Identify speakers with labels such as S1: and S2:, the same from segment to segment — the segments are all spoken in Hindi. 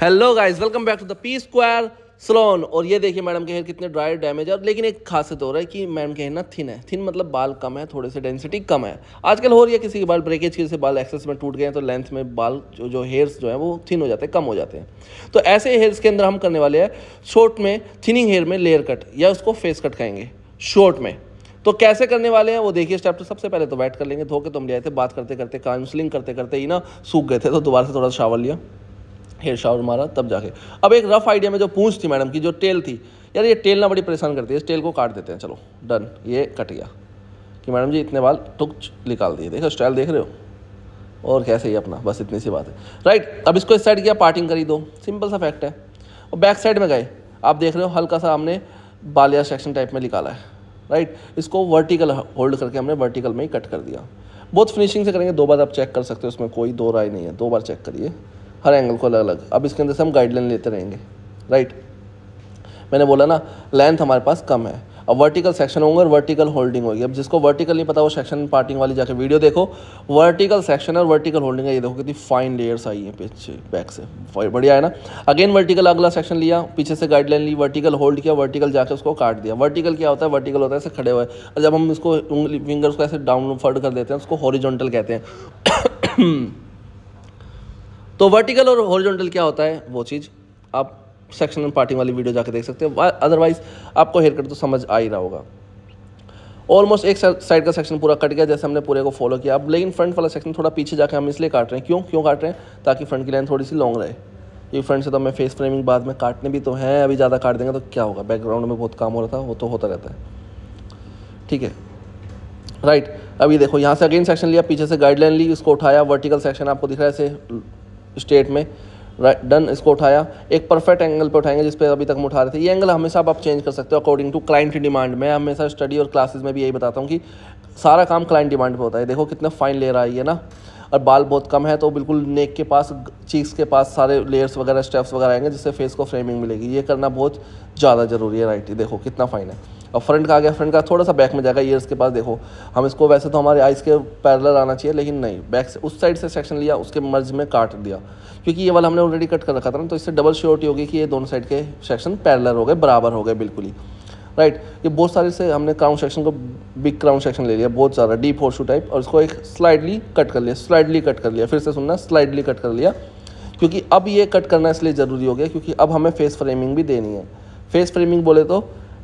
S1: hello guys welcome back to the P square salon और ये देखिए मैडम के हेयर कितने ड्राई डैमेज है और लेकिन एक खासियत हो रहा है कि मैडम के हेयर ना थिन है थिन मतलब बाल कम है थोड़े से डेंसिटी कम है आजकल हो रही है किसी के बाल ब्रेकेज की से बाल एक्सेस में टूट गए हैं तो लेंथ में बाल जो जो हेयर्स जो है वो थिन हो जाते हैं कम हो जाते हैं तो ऐसे हेयर्स के अंदर हम करने वाले हैं शॉर्ट में थिनिंग हेयर में लेयर कट या उसको फेस कट कहेंगे शॉर्ट में तो कैसे करने वाले हैं वो देखिए स्टेप तो सबसे पहले तो वेट कर लेंगे धो के तो हम ले आए थे बात करते करते काउंसलिंग करते करते ही ना सूख गए थे तो दोबारा से थोड़ा शावर लिया हेड शावर मारा तब जाके अब एक रफ आइडिया में जो पूंछ थी मैडम की जो टेल थी यार ये टेल ना बड़ी परेशान करती है इस टेल को काट देते हैं चलो डन ये कट गया कि मैडम जी इतने बाल टुक निकाल दिए देखो स्टाइल देख रहे हो और कैसे ही अपना बस इतनी सी बात है राइट अब इसको इस साइड किया पार्टिंग करी दो सिंपल सा फैक्ट है और बैक साइड में गए आप देख रहे हो हल्का सा हमने बालिया सेक्शन टाइप में निकाला है राइट इसको वर्टिकल होल्ड करके हमने वर्टिकल में ही कट कर दिया बहुत फिनिशिंग से करेंगे दो बार आप चेक कर सकते हो उसमें कोई दो राय नहीं है दो बार चेक करिए हर एंगल को अलग अलग अब इसके अंदर से हम गाइडलाइन लेते रहेंगे राइट मैंने बोला ना लेंथ हमारे पास कम है अब वर्टिकल सेक्शन होंगे और वर्टिकल होल्डिंग होगी अब जिसको वर्टिकल नहीं पता वो सेक्शन पार्टिंग वाली जाके वीडियो देखो वर्टिकल सेक्शन और वर्टिकल होल्डिंग है ये देखो कितनी फाइन लेयर्स आई हैं पीछे बैक से बढ़िया है ना अगेन वर्टिकल अगला सेक्शन लिया पीछे से गाइडलाइन ली वर्टिकल होल्ड किया वर्टिकल जाके उसको काट दिया वर्टिकल क्या होता है वर्टिकल होता है ऐसे खड़े हुए जब हम इसको फिंगर्स को ऐसे डाउन फर्ड कर देते हैं उसको हॉरिजोंटल कहते हैं तो वर्टिकल और हॉरिजॉन्टल क्या होता है वो चीज़ आप सेक्शन एंड पार्टिंग वाली वीडियो जाके देख सकते हो अदरवाइज आपको हेयर कट तो समझ आ ही रहा होगा ऑलमोस्ट एक साइड का सेक्शन पूरा कट गया जैसे हमने पूरे को फॉलो किया अब लेकिन फ्रंट वाला सेक्शन थोड़ा पीछे जाके हम इसलिए काट रहे हैं क्यों क्यों काट रहे हैं ताकि फ्रंट की लाइन थोड़ी सी लॉन्ग रहे ये फ्रंट से तो हमें फेस फ्रेमिंग बाद में काटने भी तो हैं अभी ज़्यादा काट देंगे तो क्या होगा बैकग्राउंड में बहुत काम हो रहा था वो तो होता रहता है ठीक है राइट अभी देखो यहाँ से अगेन सेक्शन लिया पीछे से गाइडलाइन ली उसको उठाया वर्टिकल सेक्शन आपको दिख रहा है ऐसे स्टेट में राइट डन इसको उठाया एक परफेक्ट एंगल पे उठाएंगे जिस पे अभी तक हम उठा रहे थे ये एंगल हमेशा आप चेंज कर सकते हो अकॉर्डिंग टू क्लाइंट की डिमांड मैं हमेशा स्टडी और क्लासेस में भी यही बताता हूँ कि सारा काम क्लाइंट डिमांड पे होता है देखो कितना फाइन ले आई है ना और बाल बहुत कम है तो बिल्कुल नेक के पास चीक्स के पास सारे लेयर्स वगैरह स्टेप्स वगैरह आएंगे जिससे फेस को फ्रेमिंग मिलेगी ये करना बहुत ज़्यादा ज़रूरी है राइट देखो कितना फाइन है और फ्रंट का आ गया फ्रंट का थोड़ा सा बैक में जाएगा ईयर्स के पास देखो हम इसको वैसे तो हमारे आइज़ के पैरलर आना चाहिए लेकिन नहीं बैक से उस साइड से सेक्शन लिया उसके मर्ज में काट दिया क्योंकि ये वाला हमने ऑलरेडी कट कर रखा था ना तो इससे डबल श्योरिटी होगी कि ये दोनों साइड के सेक्शन पैरलर हो गए बराबर हो गए बिल्कुल ही राइट ये बहुत सारे से हमने क्राउन सेक्शन को बिग क्राउन सेक्शन ले लिया बहुत सारा डीप होशू टाइप और इसको एक स्लाइडली कट कर लिया स्लाइडली कट कर लिया फिर से सुनना स्लाइडली कट कर लिया क्योंकि अब ये कट करना इसलिए ज़रूरी हो गया क्योंकि अब हमें फेस फ्रेमिंग भी देनी है फेस फ्रेमिंग बोले तो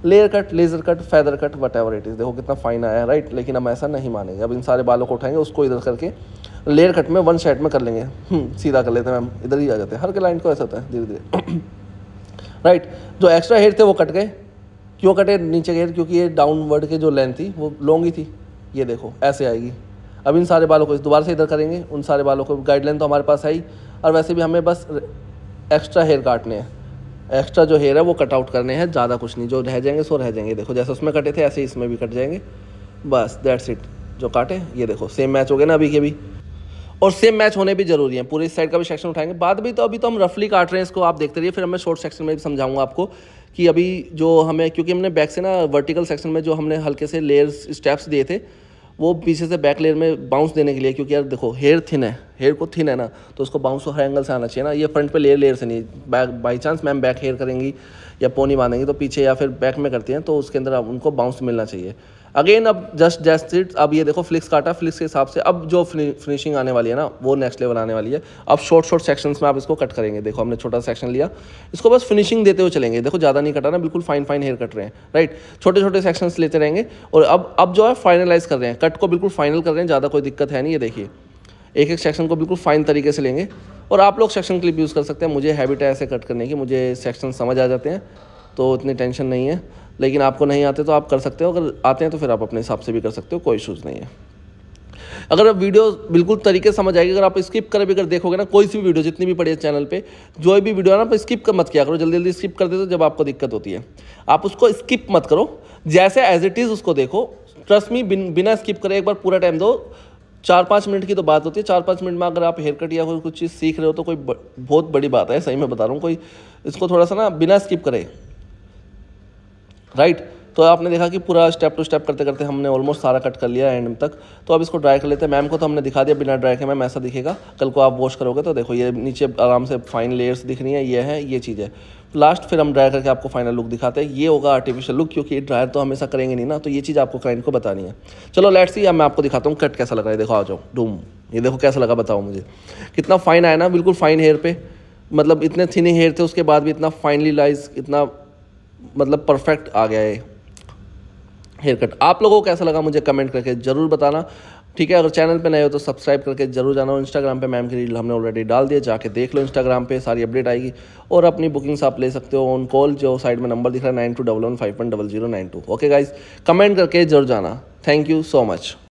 S1: layer cut laser cut feather cut whatever it is देखो कितना फाइन आया है राइट लेकिन हम ऐसा नहीं मानेंगे अब इन सारे बालों को उठाएंगे उसको इधर करके लेयर कट में वन शेड में कर लेंगे हम्म, सीधा कर लेते हैं मैम इधर ही आ जाते हैं हर क्लाइंट को ऐसा होता है धीरे धीरे राइट जो एक्स्ट्रा हेयर थे वो कट गए क्यों कटे नीचे हेयर क्योंकि ये डाउनवर्ड के जो लेंथ थी वो लॉन्ग ही थी ये देखो ऐसे आएगी अब इन सारे बालों को दोबारा से इधर करेंगे उन सारे बालों को गाइडलाइन तो हमारे पास आई और वैसे भी हमें बस एक्स्ट्रा हेयर काटने हैं एक्स्ट्रा जो हेयर है वो कट आउट करने हैं ज़्यादा कुछ नहीं जो रह जाएंगे सो रह जाएंगे देखो जैसे उसमें कटे थे ऐसे ही इसमें भी कट जाएंगे बस दैट्स इट जो काटे ये देखो सेम मैच हो गया ना अभी के भी और सेम मैच होने भी जरूरी है पूरे इस साइड का भी सेक्शन उठाएंगे बाद भी तो अभी तो हम रफली काट रहे हैं इसको आप देखते रहिए फिर मैं शॉर्ट सेक्शन में भी समझाऊंगा आपको कि अभी जो हमें क्योंकि हमने बैक से ना वर्टिकल सेक्शन में जो हमने हल्के से लेयर्स स्टेप्स दिए थे वो पीछे से बैक लेयर में बाउंस देने के लिए क्योंकि यार देखो हेयर थिन है हेयर को थिन है ना तो उसको बाउंस हर एंगल से आना चाहिए ना ये फ्रंट पे लेयर लेयर से नहीं back by chance ma'am back hair करेंगी या पोनी बांधेंगी तो पीछे या फिर बैक में करती हैं तो उसके अंदर उनको बाउंस मिलना चाहिए अगेन अब जस्ट जस्ट इट अब ये देखो फ्लिक्स काटा फ्लिक्स के हिसाब से अब जो फिनिशिंग आने वाली है ना वो नेक्स्ट लेवल आने वाली है अब शॉर्ट शॉर्ट सेक्शंस में आप इसको कट करेंगे देखो हमने छोटा सेक्शन लिया इसको बस फिनिशिंग देते हुए चलेंगे देखो ज़्यादा नहीं कटाना बिल्कुल फाइन फाइन हेयर कट रहे हैं राइट छोटे छोटे सेक्शन लेते रहेंगे और अब अब जो है फाइनलाइज कर रहे हैं कट को बिल्कुल फाइनल कर रहे हैं ज़्यादा कोई दिक्कत है नहीं ये देखिए एक एक सेक्शन को बिल्कुल फाइन तरीके से लेंगे और आप लोग सेक्शन क्लिप यूज़ कर सकते हैं मुझे हैबिट है ऐसे कट करने की मुझे सेक्शन समझ आ जाते हैं तो इतनी टेंशन नहीं है लेकिन आपको नहीं आते तो आप कर सकते हो अगर आते हैं तो फिर आप अपने हिसाब से भी कर सकते हो कोई इशूज़ नहीं है अगर आप वीडियो बिल्कुल तरीके से समझ आएगी अगर आप स्किप कर भी अगर देखोगे ना कोई सी भी वीडियो जितनी भी पड़ी है चैनल पे जो भी वीडियो है ना आप स्किप कर मत किया करो जल्दी जल्दी स्किप कर देते तो जब आपको दिक्कत होती है आप उसको स्किप मत करो जैसे एज इट इज़ उसको देखो ट्रस्ट मी बिन, बिना स्किप करे एक बार पूरा टाइम दो चार पाँच मिनट की तो बात होती है चार पाँच मिनट में अगर आप हेयर कट या कोई कुछ चीज़ सीख रहे हो तो कोई बहुत बड़ी बात है सही में बता रहा हूँ कोई इसको थोड़ा सा ना बिना स्किप करे राइट तो आपने देखा कि पूरा स्टेप टू स्टेप करते करते हमने ऑलमोस्ट सारा कट कर लिया एंड तक तो अब इसको ड्राई कर लेते हैं मैम को तो हमने दिखा दिया बिना ड्राई के मैम ऐसा दिखेगा कल को आप वॉश करोगे तो देखो ये नीचे आराम से फाइन लेयर्स दिख रही है ये है ये चीज़ है लास्ट फिर हम ड्राई करके आपको फाइनल लुक दिखाते हैं ये होगा आर्टिफिशियल लुक क्योंकि ड्रायर तो हमेशा करेंगे नहीं ना तो ये चीज़ आपको क्लाइंट को बतानी है चलो लेट सी अब मैं आपको दिखाता हूँ कट कैसा लग रहा है देखो आ जाओ डूम ये देखो कैसा लगा बताओ मुझे कितना फाइन आया ना बिल्कुल फाइन हेयर पे मतलब इतने थिन हेयर थे उसके बाद भी इतना फाइनली लाइज इतना मतलब परफेक्ट आ गया है हेयर कट आप लोगों को कैसा लगा मुझे कमेंट करके ज़रूर बताना ठीक है अगर चैनल पे नए हो तो सब्सक्राइब करके जरूर जाना हो इंस्टाग्राम पे मैम की रील हमने ऑलरेडी डाल दिया जाके देख लो इंस्टाग्राम पे सारी अपडेट आएगी और अपनी बुकिंग्स आप ले सकते हो ऑन कॉल जो साइड में नंबर दिख रहा है nine two double one five one double zero nine two okay guys comment करके जरूर जाना थैंक यू सो मच